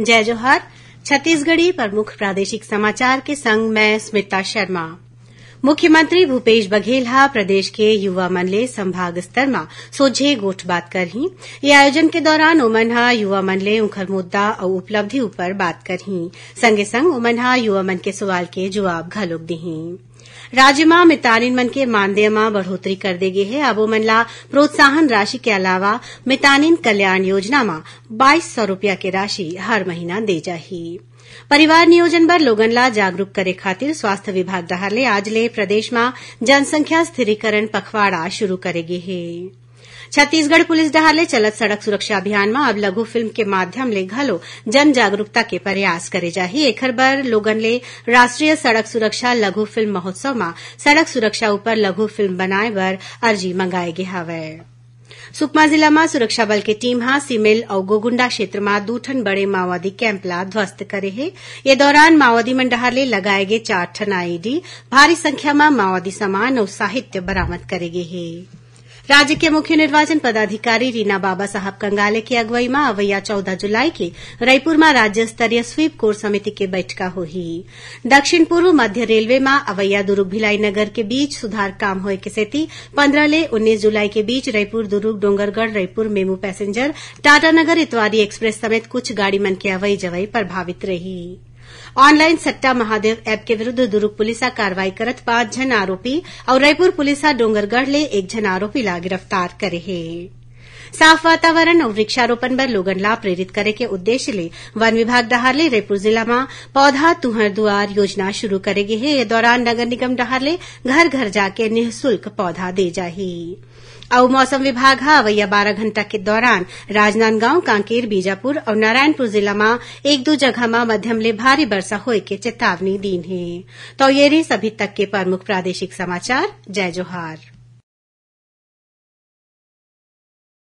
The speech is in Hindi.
जय जोहार छत्तीसगढ़ी प्रमुख प्रादेशिक समाचार के संग मैं स्मिता शर्मा मुख्यमंत्री भूपेश बघेल हा प्रदेश के युवा मन ले संभाग स्तर में सोझे गोठ बात करही ये आयोजन के दौरान ओमन हा युवा मन ले उखर मुद्दा और उपलब्धि ऊपर बात करी संगे संग ओमन हा युवा मन के सवाल के जवाब घलोक दीही राज्य में मितानिन मन के मानदेय में बढ़ोतरी कर दी गई है अब ओमन ला प्रोत्साहन राशि के अलावा मितानिन कल्याण योजना में बाईस सौ रूपया की राशि हर महीना दी जाही परिवार नियोजन पर लोगन ला जागरूक करे खातिर स्वास्थ्य विभाग दहर ले आज ले प्रदेश में जनसंख्या स्थिरीकरण पखवाड़ा शुरू करेगी है छत्तीसगढ़ पुलिस डहर ले चलत सड़क सुरक्षा अभियान में अब लघु फिल्म के माध्यम ले घलो जन जागरूकता के प्रयास करे जाही एखर बर लोगन ले राष्ट्रीय सड़क सुरक्षा लघु फिल्म महोत्सव में सड़क सुरक्षा ऊपर लघु फिल्म बनाए बर अर्जी मंगाए गये हावय सुकमा जिला में सुरक्षा बल के टीम हां सिमेल और गोगुंडा क्षेत्र में दूठन ठन बड़े माओवादी कैंप ला ध्वस्त करे है ये दौरान माओवादी मंडहार ले लगाए गए चार ठन आईईडी भारी संख्या में माओवादी सामान और साहित्य बरामद करे राज्य के मुख्य निर्वाचन पदाधिकारी रीना बाबा साहब कंगाले की अगुवाई में अवैया चौदह जुलाई के में राज्य स्तरीय स्वीप कोर समिति की बैठक हुई दक्षिण पूर्व मध्य रेलवे में अवैया दुर्ग भिलाई नगर के बीच सुधार काम हो के सेती पन्द्रह ले उन्नीस जुलाई के बीच Raipur Durg Dongargarh Raipur MEMU passenger Tatanagar Itwari express समेत कुछ गाड़ी मन के अवई जवई प्रभावित रही ऑनलाइन सट्टा महादेव एप के विरूद्ध दुर्ग पुलिस कार्रवाई करत पांच जन आरोपी और रायपुर पुलिस डोंगरगढ़ ले एक जन आरोपी ला गिरफ्तार करे है साफ वातावरण और वृक्षारोपण पर लोगन ला प्रेरित करे के उद्देश्य ले वन विभाग डाहर ले रायपुर जिला में पौधा तुहर दुआर योजना शुरू करेगी है ये दौरान नगर निगम डहर ले घर घर जाके निःशुल्क पौधा दे जाही अब मौसम विभाग हा अवैया बारह घंटा के दौरान राजनांदगांव कांकेर बीजापुर और नारायणपुर जिला में एक दो जगह में मध्यम ले भारी वर्षा हो के चेतावनी दीन है तो ये रही सभी तक के प्रमुख प्रादेशिक समाचार जय जोहार